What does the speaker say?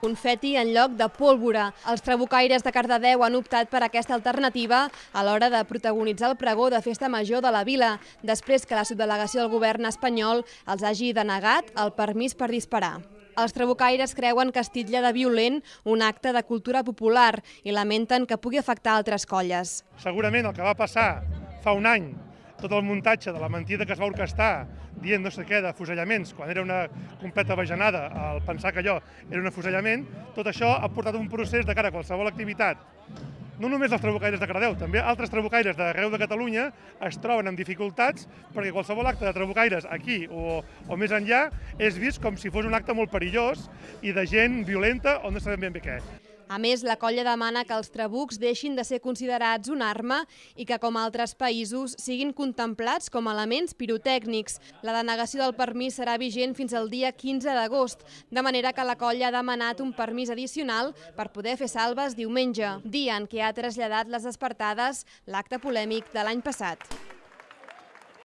confeti en lloc de pólvora. Els trabucaires de Cardedeu han optat per aquesta alternativa a l'hora de protagonitzar el pregó de Festa Major de la Vila, després que la subdelegació del govern espanyol els hagi denegat el permís per disparar. Els trabucaires creuen que es titlla de violent un acte de cultura popular i lamenten que pugui afectar altres colles. Segurament el que va passar fa un any tot el muntatge de la mentida que es va orquestar dient no sé què d'afusellaments, quan era una completa bajanada al pensar que allò era un afusellament, tot això ha portat un procés de cara a qualsevol activitat no només els trabucaires de Cardeu, també altres trabucaires d'arreu de Catalunya es troben amb dificultats perquè qualsevol acte de trabucaires aquí o, o més enllà és vist com si fos un acte molt perillós i de gent violenta o no sabem ben bé què. A més, la colla demana que els trabucs deixin de ser considerats una arma i que, com altres països, siguin contemplats com a elements pirotècnics. La denegació del permís serà vigent fins al dia 15 d'agost, de manera que la colla ha demanat un permís addicional per poder fer salves diumenge, dia en què ha traslladat les despertades l'acte polèmic de l'any passat.